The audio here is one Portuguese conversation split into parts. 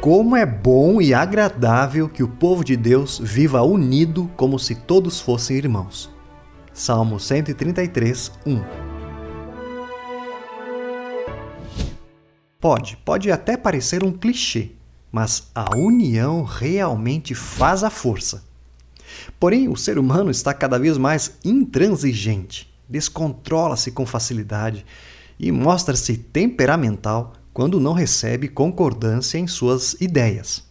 Como é bom e agradável que o povo de Deus viva unido como se todos fossem irmãos. Salmo 133, 1. Pode, pode até parecer um clichê, mas a união realmente faz a força. Porém, o ser humano está cada vez mais intransigente, descontrola-se com facilidade e mostra-se temperamental quando não recebe concordância em suas ideias.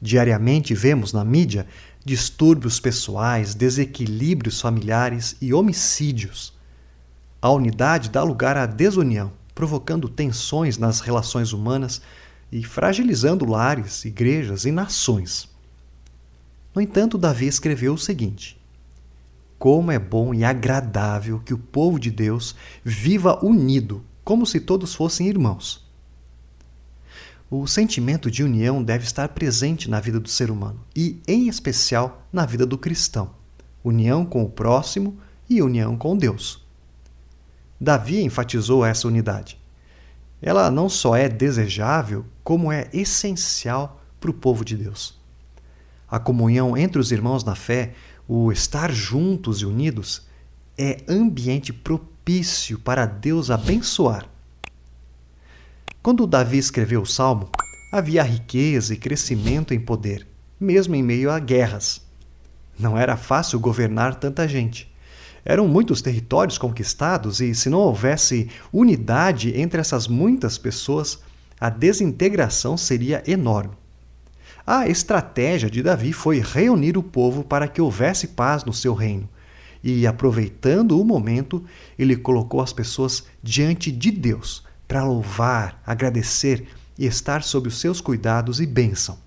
Diariamente vemos na mídia distúrbios pessoais, desequilíbrios familiares e homicídios. A unidade dá lugar à desunião, provocando tensões nas relações humanas e fragilizando lares, igrejas e nações. No entanto, Davi escreveu o seguinte: Como é bom e agradável que o povo de Deus viva unido como se todos fossem irmãos. O sentimento de união deve estar presente na vida do ser humano e, em especial, na vida do cristão. União com o próximo e união com Deus. Davi enfatizou essa unidade. Ela não só é desejável, como é essencial para o povo de Deus. A comunhão entre os irmãos na fé, o estar juntos e unidos, é ambiente propício propício para Deus abençoar. Quando Davi escreveu o salmo, havia riqueza e crescimento em poder, mesmo em meio a guerras. Não era fácil governar tanta gente. Eram muitos territórios conquistados e, se não houvesse unidade entre essas muitas pessoas, a desintegração seria enorme. A estratégia de Davi foi reunir o povo para que houvesse paz no seu reino e, aproveitando o momento, ele colocou as pessoas diante de Deus para louvar, agradecer e estar sob os seus cuidados e bênção.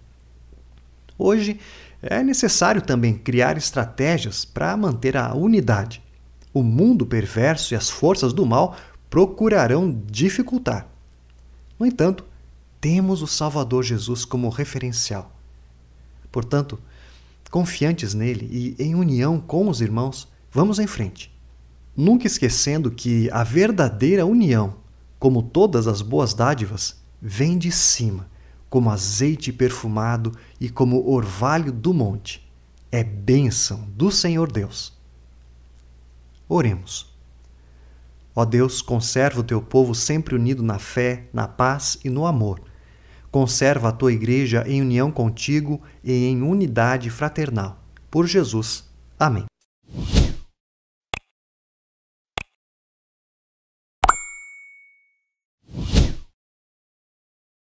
Hoje é necessário também criar estratégias para manter a unidade. O mundo perverso e as forças do mal procurarão dificultar. No entanto, temos o Salvador Jesus como referencial. Portanto, confiantes nele e em união com os irmãos, Vamos em frente. Nunca esquecendo que a verdadeira união, como todas as boas dádivas, vem de cima, como azeite perfumado e como orvalho do monte. É bênção do Senhor Deus. Oremos. Ó Deus, conserva o teu povo sempre unido na fé, na paz e no amor. Conserva a tua igreja em união contigo e em unidade fraternal. Por Jesus. Amém.